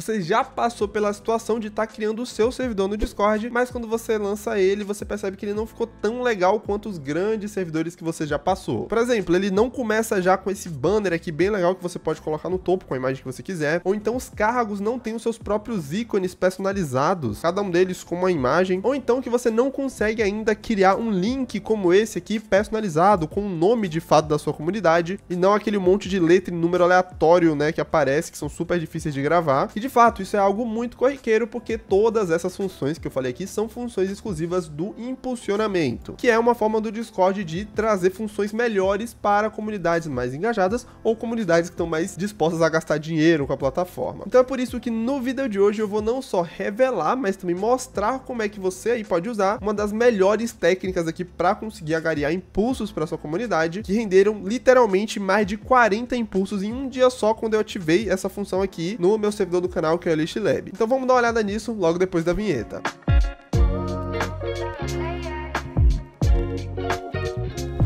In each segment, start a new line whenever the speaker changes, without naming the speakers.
você já passou pela situação de estar tá criando o seu servidor no Discord, mas quando você lança ele, você percebe que ele não ficou tão legal quanto os grandes servidores que você já passou. Por exemplo, ele não começa já com esse banner aqui bem legal que você pode colocar no topo com a imagem que você quiser, ou então os cargos não têm os seus próprios ícones personalizados, cada um deles com uma imagem, ou então que você não consegue ainda criar um link como esse aqui personalizado com o um nome de fato da sua comunidade e não aquele monte de letra e número aleatório, né, que aparece que são super difíceis de gravar. E de de fato, isso é algo muito corriqueiro porque todas essas funções que eu falei aqui são funções exclusivas do impulsionamento, que é uma forma do Discord de trazer funções melhores para comunidades mais engajadas ou comunidades que estão mais dispostas a gastar dinheiro com a plataforma. Então é por isso que no vídeo de hoje eu vou não só revelar, mas também mostrar como é que você aí pode usar uma das melhores técnicas aqui para conseguir agariar impulsos para sua comunidade, que renderam literalmente mais de 40 impulsos em um dia só quando eu ativei essa função aqui no meu servidor do canal canal, que é o List Lab. Então vamos dar uma olhada nisso logo depois da vinheta.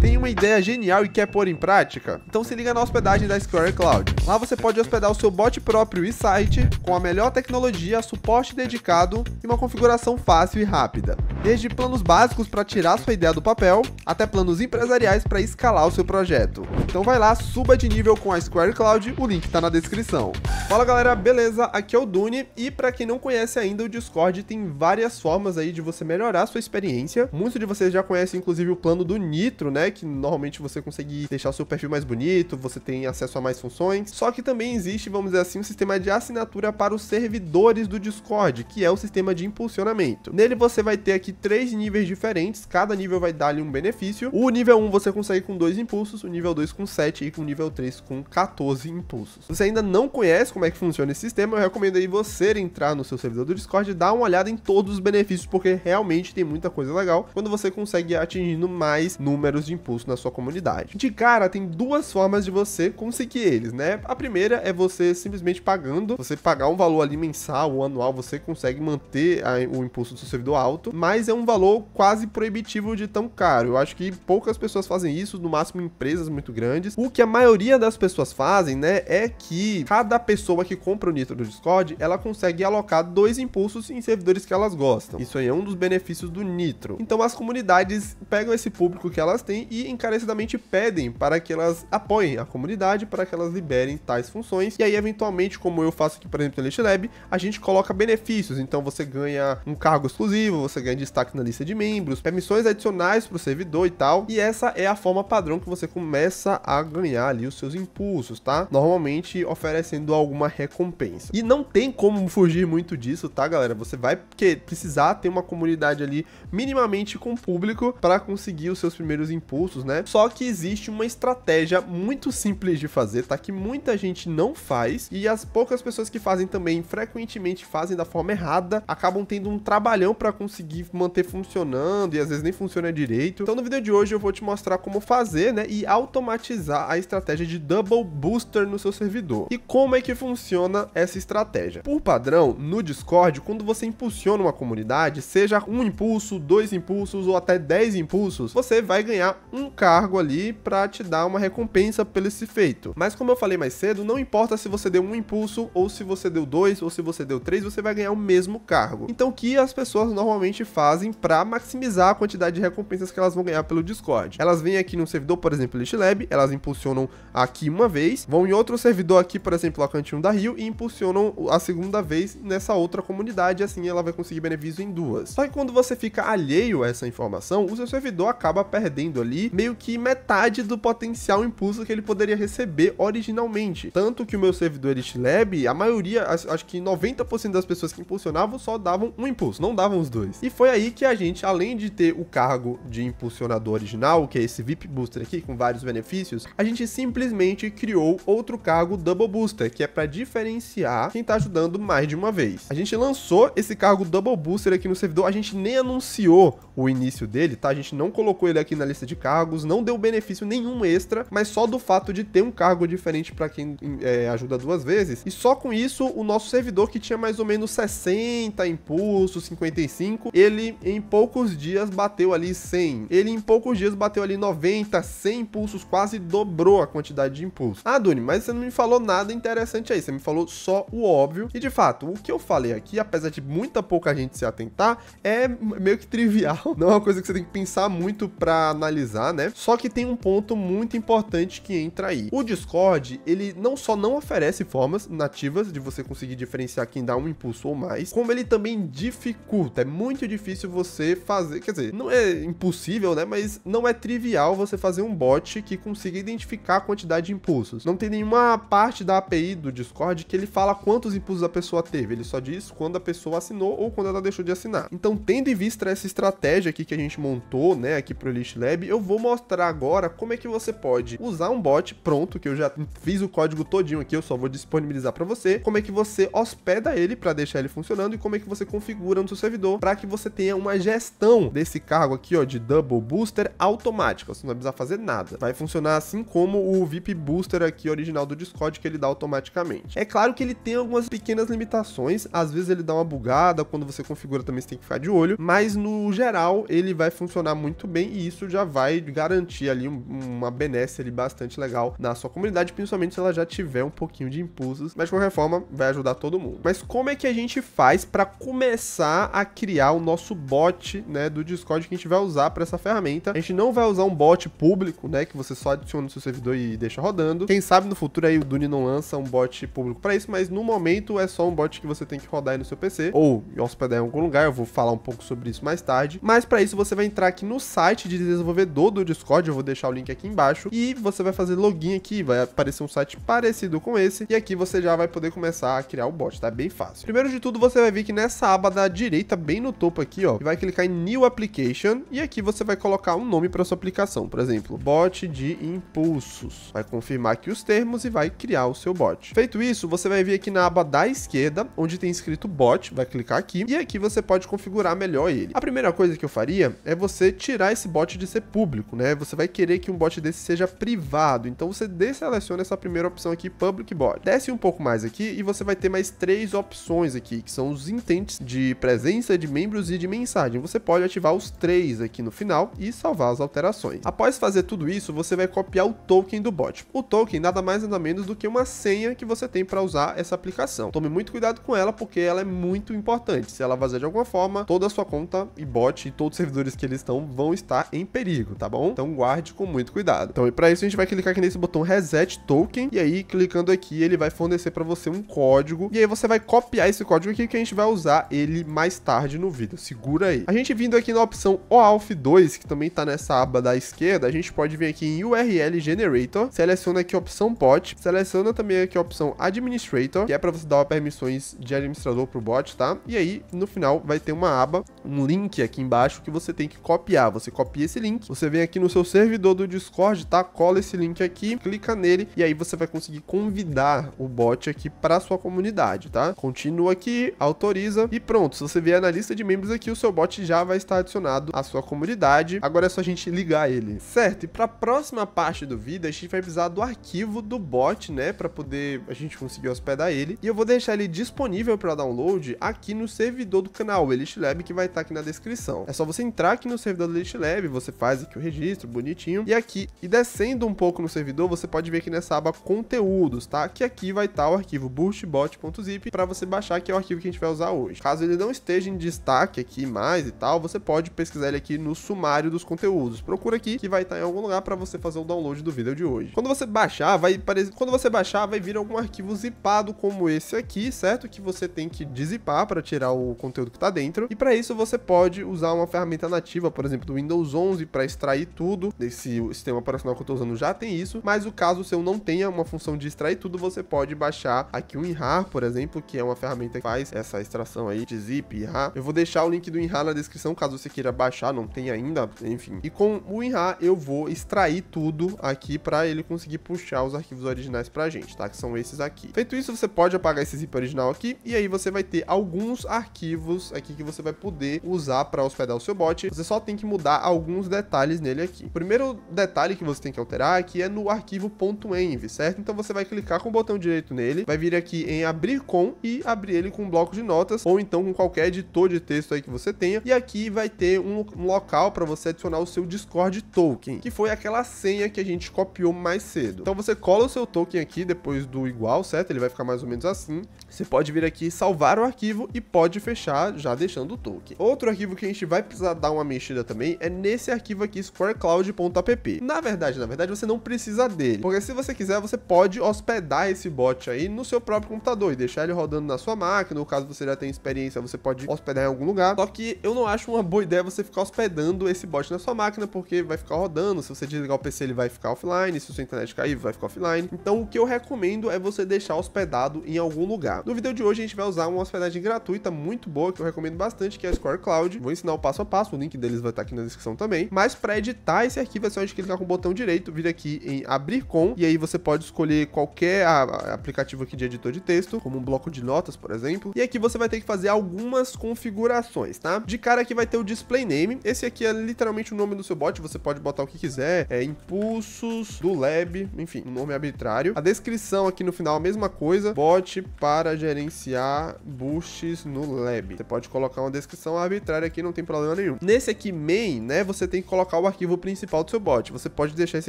tem uma ideia genial e quer pôr em prática? Então se liga na hospedagem da Square Cloud. Lá você pode hospedar o seu bot próprio e site com a melhor tecnologia, suporte dedicado e uma configuração fácil e rápida desde planos básicos para tirar sua ideia do papel, até planos empresariais para escalar o seu projeto. Então vai lá, suba de nível com a Square Cloud, o link está na descrição. Fala galera, beleza? Aqui é o Dune e para quem não conhece ainda, o Discord tem várias formas aí de você melhorar sua experiência. Muitos de vocês já conhecem inclusive o plano do Nitro, né, que normalmente você consegue deixar o seu perfil mais bonito, você tem acesso a mais funções. Só que também existe, vamos dizer assim, um sistema de assinatura para os servidores do Discord, que é o sistema de impulsionamento. Nele você vai ter aqui três níveis diferentes, cada nível vai dar-lhe um benefício. O nível 1 você consegue com dois impulsos, o nível 2 com 7 e com o nível 3 com 14 impulsos. Se você ainda não conhece como é que funciona esse sistema, eu recomendo aí você entrar no seu servidor do Discord e dar uma olhada em todos os benefícios, porque realmente tem muita coisa legal quando você consegue atingindo mais números de impulso na sua comunidade. De cara, tem duas formas de você conseguir eles, né? A primeira é você simplesmente pagando, você pagar um valor ali mensal ou anual, você consegue manter a, o impulso do seu servidor alto, mas mas é um valor quase proibitivo de tão caro. Eu acho que poucas pessoas fazem isso, no máximo empresas muito grandes. O que a maioria das pessoas fazem, né, é que cada pessoa que compra o Nitro do Discord, ela consegue alocar dois impulsos em servidores que elas gostam. Isso aí é um dos benefícios do Nitro. Então as comunidades pegam esse público que elas têm e encarecidamente pedem para que elas apoiem a comunidade, para que elas liberem tais funções. E aí, eventualmente, como eu faço aqui, por exemplo, no Elite Lab, a gente coloca benefícios. Então você ganha um cargo exclusivo, você ganha destaque na lista de membros, permissões adicionais para o servidor e tal. E essa é a forma padrão que você começa a ganhar ali os seus impulsos, tá? Normalmente oferecendo alguma recompensa. E não tem como fugir muito disso, tá, galera? Você vai precisar ter uma comunidade ali minimamente com público para conseguir os seus primeiros impulsos, né? Só que existe uma estratégia muito simples de fazer, tá? Que muita gente não faz e as poucas pessoas que fazem também frequentemente fazem da forma errada, acabam tendo um trabalhão para conseguir manter funcionando e às vezes nem funciona direito. Então no vídeo de hoje eu vou te mostrar como fazer, né, e automatizar a estratégia de Double Booster no seu servidor. E como é que funciona essa estratégia? Por padrão, no Discord, quando você impulsiona uma comunidade, seja um impulso, dois impulsos ou até dez impulsos, você vai ganhar um cargo ali para te dar uma recompensa pelo esse feito. Mas como eu falei mais cedo, não importa se você deu um impulso ou se você deu dois ou se você deu três, você vai ganhar o mesmo cargo. Então o que as pessoas normalmente fazem fazem para maximizar a quantidade de recompensas que elas vão ganhar pelo Discord. Elas vêm aqui num servidor, por exemplo, Elite Lab, elas impulsionam aqui uma vez, vão em outro servidor aqui, por exemplo, a Cantinho da Rio, e impulsionam a segunda vez nessa outra comunidade, assim ela vai conseguir benefício em duas. Só que quando você fica alheio a essa informação, o seu servidor acaba perdendo ali meio que metade do potencial impulso que ele poderia receber originalmente. Tanto que o meu servidor Elite Lab, a maioria, acho que 90% das pessoas que impulsionavam só davam um impulso, não davam os dois. E foi aí que a gente, além de ter o cargo de impulsionador original, que é esse VIP Booster aqui, com vários benefícios, a gente simplesmente criou outro cargo Double Booster, que é para diferenciar quem tá ajudando mais de uma vez. A gente lançou esse cargo Double Booster aqui no servidor, a gente nem anunciou o início dele, tá? A gente não colocou ele aqui na lista de cargos, não deu benefício nenhum extra, mas só do fato de ter um cargo diferente para quem é, ajuda duas vezes. E só com isso, o nosso servidor, que tinha mais ou menos 60 impulsos, 55, ele ele em poucos dias bateu ali 100. Ele em poucos dias bateu ali 90, 100 impulsos, quase dobrou a quantidade de impulsos. Ah, Duni, mas você não me falou nada interessante aí, você me falou só o óbvio. E de fato, o que eu falei aqui, apesar de muita pouca gente se atentar, é meio que trivial, não é uma coisa que você tem que pensar muito para analisar, né? Só que tem um ponto muito importante que entra aí. O Discord, ele não só não oferece formas nativas de você conseguir diferenciar quem dá um impulso ou mais, como ele também dificulta, é muito difícil difícil você fazer. Quer dizer, não é impossível, né? Mas não é trivial você fazer um bot que consiga identificar a quantidade de impulsos. Não tem nenhuma parte da API do Discord que ele fala quantos impulsos a pessoa teve. Ele só diz quando a pessoa assinou ou quando ela deixou de assinar. Então, tendo em vista essa estratégia aqui que a gente montou, né, aqui pro Elite Lab, eu vou mostrar agora como é que você pode usar um bot pronto, que eu já fiz o código todinho aqui, eu só vou disponibilizar para você, como é que você hospeda ele para deixar ele funcionando e como é que você configura no seu servidor para que você tenha ter uma gestão desse cargo aqui, ó, de Double Booster automática. Você não vai precisar fazer nada. Vai funcionar assim como o VIP Booster aqui original do Discord, que ele dá automaticamente. É claro que ele tem algumas pequenas limitações. Às vezes ele dá uma bugada, quando você configura também você tem que ficar de olho. Mas no geral, ele vai funcionar muito bem e isso já vai garantir ali uma benesse ali bastante legal na sua comunidade, principalmente se ela já tiver um pouquinho de impulsos. Mas de qualquer forma, vai ajudar todo mundo. Mas como é que a gente faz para começar a criar o nosso nosso bot, né, do Discord que a gente vai usar para essa ferramenta. A gente não vai usar um bot público, né, que você só adiciona no seu servidor e deixa rodando. Quem sabe no futuro aí o Dune não lança um bot público para isso, mas no momento é só um bot que você tem que rodar aí no seu PC ou hospedar em algum lugar. Eu vou falar um pouco sobre isso mais tarde. Mas para isso você vai entrar aqui no site de desenvolvedor do Discord, eu vou deixar o link aqui embaixo e você vai fazer login aqui, vai aparecer um site parecido com esse e aqui você já vai poder começar a criar o bot, tá? Bem fácil. Primeiro de tudo, você vai ver que nessa aba da direita, bem no topo aqui, ó, e vai clicar em New Application e aqui você vai colocar um nome para sua aplicação, por exemplo, bot de impulsos. Vai confirmar aqui os termos e vai criar o seu bot. Feito isso, você vai vir aqui na aba da esquerda, onde tem escrito bot, vai clicar aqui e aqui você pode configurar melhor ele. A primeira coisa que eu faria é você tirar esse bot de ser público, né? Você vai querer que um bot desse seja privado, então você deseleciona essa primeira opção aqui, Public Bot. Desce um pouco mais aqui e você vai ter mais três opções aqui, que são os intents de presença de membros e de mensagem. Você pode ativar os três aqui no final e salvar as alterações. Após fazer tudo isso, você vai copiar o token do bot. O token nada mais nada menos do que uma senha que você tem para usar essa aplicação. Tome muito cuidado com ela porque ela é muito importante. Se ela vazar de alguma forma, toda a sua conta e bot e todos os servidores que eles estão vão estar em perigo, tá bom? Então guarde com muito cuidado. Então e para isso a gente vai clicar aqui nesse botão Reset Token e aí clicando aqui ele vai fornecer para você um código e aí você vai copiar esse código aqui que a gente vai usar ele mais tarde no vídeo segura aí. A gente vindo aqui na opção OAuth 2, que também tá nessa aba da esquerda, a gente pode vir aqui em URL Generator, seleciona aqui a opção bot, seleciona também aqui a opção Administrator, que é para você dar permissões de administrador pro bot, tá? E aí, no final, vai ter uma aba, um link aqui embaixo que você tem que copiar. Você copia esse link, você vem aqui no seu servidor do Discord, tá? Cola esse link aqui, clica nele e aí você vai conseguir convidar o bot aqui para sua comunidade, tá? Continua aqui, autoriza e pronto. Se você vier na lista de membros aqui, que o seu bot já vai estar adicionado à sua comunidade. Agora é só a gente ligar ele. Certo, e para a próxima parte do vídeo, a gente vai precisar do arquivo do bot, né, para poder a gente conseguir hospedar ele. E eu vou deixar ele disponível para download aqui no servidor do canal Elite Lab, que vai estar tá aqui na descrição. É só você entrar aqui no servidor do Elite Lab, você faz aqui o registro, bonitinho. E aqui, e descendo um pouco no servidor, você pode ver aqui nessa aba conteúdos, tá? Que aqui vai estar tá o arquivo boostbot.zip para você baixar, que é o arquivo que a gente vai usar hoje. Caso ele não esteja em destaque aqui, aqui mais e tal, você pode pesquisar ele aqui no sumário dos conteúdos. Procura aqui que vai estar tá em algum lugar para você fazer o download do vídeo de hoje. Quando você baixar, vai parecer, quando você baixar, vai vir algum arquivo zipado como esse aqui, certo? Que você tem que desipar para tirar o conteúdo que está dentro. E para isso você pode usar uma ferramenta nativa, por exemplo, do Windows 11 para extrair tudo. Esse sistema operacional que eu estou usando já tem isso, mas o caso seu não tenha uma função de extrair tudo, você pode baixar aqui o WinRAR, por exemplo, que é uma ferramenta que faz essa extração aí de zip e RAR. Eu vou deixar o link link do Inha na descrição, caso você queira baixar, não tem ainda, enfim. E com o Inha eu vou extrair tudo aqui para ele conseguir puxar os arquivos originais pra gente, tá? Que são esses aqui. Feito isso, você pode apagar esse zip original aqui e aí você vai ter alguns arquivos aqui que você vai poder usar para hospedar o seu bot. Você só tem que mudar alguns detalhes nele aqui. O primeiro detalhe que você tem que alterar aqui é no arquivo.env, certo? Então você vai clicar com o botão direito nele, vai vir aqui em abrir com e abrir ele com um bloco de notas ou então com qualquer editor de texto aí que você tenha. E aqui vai ter um, um local para você adicionar o seu Discord token, que foi aquela senha que a gente copiou mais cedo. Então você cola o seu token aqui depois do igual, certo? Ele vai ficar mais ou menos assim. Você pode vir aqui, salvar o arquivo e pode fechar já deixando o token. Outro arquivo que a gente vai precisar dar uma mexida também é nesse arquivo aqui, squarecloud.app. Na verdade, na verdade, você não precisa dele, porque se você quiser, você pode hospedar esse bot aí no seu próprio computador e deixar ele rodando na sua máquina, no caso você já tem experiência, você pode hospedar em algum lugar. Só que eu não acho uma boa ideia você ficar hospedando esse bot na sua máquina, porque vai ficar rodando, se você desligar o PC ele vai ficar offline, se sua internet cair vai ficar offline. Então o que eu recomendo é você deixar hospedado em algum lugar. No vídeo de hoje a gente vai usar uma hospedagem gratuita muito boa que eu recomendo bastante, que é a Square Cloud. Vou ensinar o passo a passo, o link deles vai estar aqui na descrição também. Mas para editar esse arquivo é só a gente clicar com o botão direito, vir aqui em abrir com e aí você pode escolher qualquer aplicativo aqui de editor de texto, como um bloco de notas, por exemplo. E aqui você vai ter que fazer algumas configurações, tá? De cara aqui vai ter o display name. Esse aqui é literalmente o nome do seu bot, você pode botar o que quiser, é impulsos do lab, enfim, um nome arbitrário. A descrição aqui no final a mesma coisa, bot para para gerenciar boosts no lab. Você pode colocar uma descrição arbitrária aqui, não tem problema nenhum. Nesse aqui main, né, você tem que colocar o arquivo principal do seu bot. Você pode deixar esse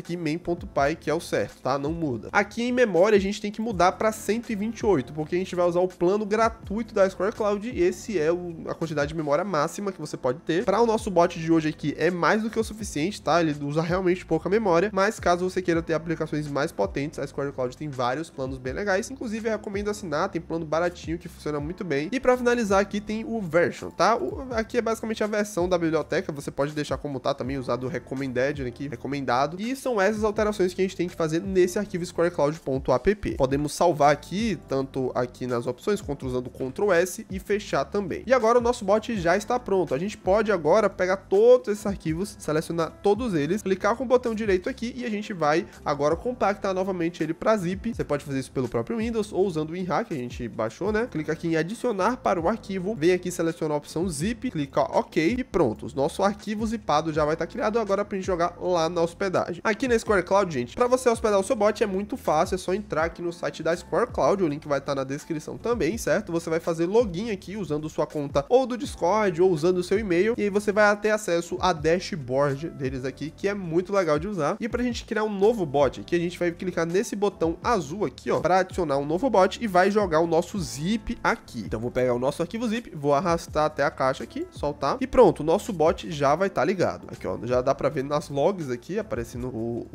aqui main.py, que é o certo, tá? Não muda. Aqui em memória a gente tem que mudar para 128, porque a gente vai usar o plano gratuito da Square Cloud e esse é o, a quantidade de memória máxima que você pode ter. Para o nosso bot de hoje aqui é mais do que o suficiente, tá? Ele usa realmente pouca memória, mas caso você queira ter aplicações mais potentes, a Square Cloud tem vários planos bem legais, inclusive eu recomendo assinar, tem plano baratinho que funciona muito bem. E para finalizar aqui tem o version, tá? O, aqui é basicamente a versão da biblioteca, você pode deixar como tá também, usar do recommended aqui, né, recomendado. E são essas alterações que a gente tem que fazer nesse arquivo squarecloud.app. Podemos salvar aqui, tanto aqui nas opções, quanto usando Ctrl S e fechar também. E agora o nosso bot já está pronto. A gente pode agora pegar todos esses arquivos, selecionar todos eles, clicar com o botão direito aqui e a gente vai agora compactar novamente ele para zip. Você pode fazer isso pelo próprio Windows ou usando o WinRAR, que a gente gente baixou, né? Clica aqui em adicionar para o arquivo, vem aqui selecionar a opção zip, clica ok e pronto. O nosso arquivo zipado já vai estar tá criado agora para gente jogar lá na hospedagem. Aqui na Square Cloud, gente, para você hospedar o seu bot é muito fácil, é só entrar aqui no site da Square Cloud, o link vai estar tá na descrição também, certo? Você vai fazer login aqui usando sua conta ou do Discord ou usando o seu e-mail e aí você vai ter acesso a dashboard deles aqui, que é muito legal de usar. E para a gente criar um novo bot, aqui a gente vai clicar nesse botão azul aqui, ó, para adicionar um novo bot e vai jogar o nosso zip aqui. Então vou pegar o nosso arquivo zip, vou arrastar até a caixa aqui, soltar e pronto, o nosso bot já vai estar tá ligado. Aqui ó, já dá para ver nas logs aqui aparecendo o,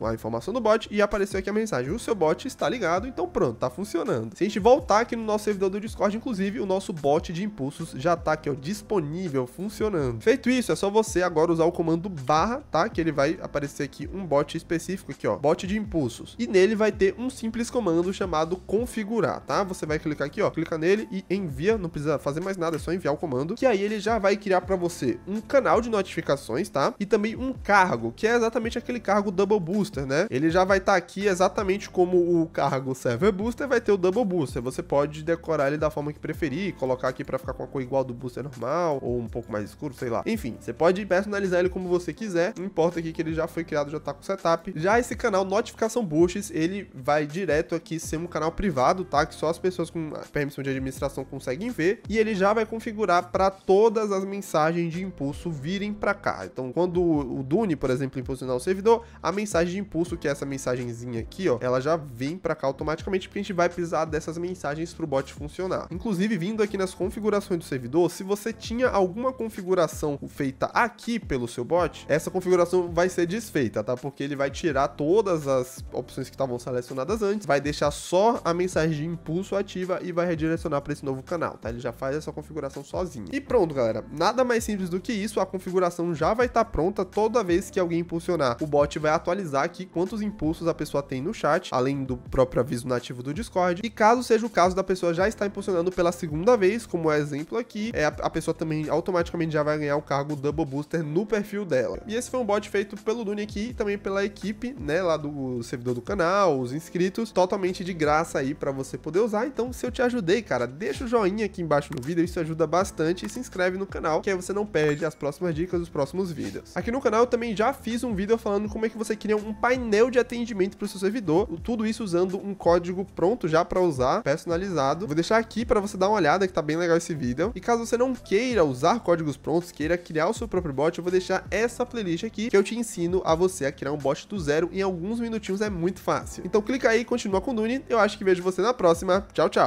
o, a informação do bot e apareceu aqui a mensagem, o seu bot está ligado, então pronto, tá funcionando. Se a gente voltar aqui no nosso servidor do Discord, inclusive, o nosso bot de impulsos já tá aqui ó, disponível, funcionando. Feito isso, é só você agora usar o comando barra, tá? Que ele vai aparecer aqui um bot específico aqui ó, bot de impulsos. E nele vai ter um simples comando chamado configurar, tá? Você você vai clicar aqui, ó, clica nele e envia, não precisa fazer mais nada, é só enviar o comando, que aí ele já vai criar para você um canal de notificações, tá? E também um cargo, que é exatamente aquele cargo Double Booster, né? Ele já vai estar tá aqui exatamente como o cargo Server Booster vai ter o Double Booster. Você pode decorar ele da forma que preferir, colocar aqui para ficar com a cor igual do booster normal ou um pouco mais escuro, sei lá. Enfim, você pode personalizar ele como você quiser, não importa aqui que ele já foi criado, já tá com setup. Já esse canal Notificação Boosts, ele vai direto aqui ser um canal privado, tá? Que só as pessoas pessoas com permissão de administração conseguem ver, e ele já vai configurar para todas as mensagens de impulso virem para cá. Então, quando o Dune, por exemplo, impulsionar o servidor, a mensagem de impulso, que é essa mensagenzinha aqui, ó, ela já vem para cá automaticamente, porque a gente vai precisar dessas mensagens para o bot funcionar. Inclusive, vindo aqui nas configurações do servidor, se você tinha alguma configuração feita aqui pelo seu bot, essa configuração vai ser desfeita, tá? Porque ele vai tirar todas as opções que estavam selecionadas antes, vai deixar só a mensagem de impulso pessoa ativa e vai redirecionar para esse novo canal, tá? Ele já faz essa configuração sozinho. E pronto, galera. Nada mais simples do que isso, a configuração já vai estar tá pronta toda vez que alguém impulsionar. O bot vai atualizar aqui quantos impulsos a pessoa tem no chat, além do próprio aviso nativo do Discord. E caso seja o caso da pessoa já estar impulsionando pela segunda vez, como é exemplo aqui, é, a pessoa também automaticamente já vai ganhar o cargo Double Booster no perfil dela. E esse foi um bot feito pelo Dune aqui e também pela equipe, né, lá do servidor do canal, os inscritos, totalmente de graça aí para você poder usar então se eu te ajudei, cara, deixa o joinha aqui embaixo no vídeo, isso ajuda bastante e se inscreve no canal, que aí você não perde as próximas dicas dos próximos vídeos. Aqui no canal eu também já fiz um vídeo falando como é que você cria um painel de atendimento para o seu servidor, tudo isso usando um código pronto já para usar, personalizado. Vou deixar aqui para você dar uma olhada, que tá bem legal esse vídeo. E caso você não queira usar códigos prontos, queira criar o seu próprio bot, eu vou deixar essa playlist aqui, que eu te ensino a você a criar um bot do zero em alguns minutinhos, é muito fácil. Então clica aí, continua com o Nune, eu acho que vejo você na próxima. Tchau, tchau.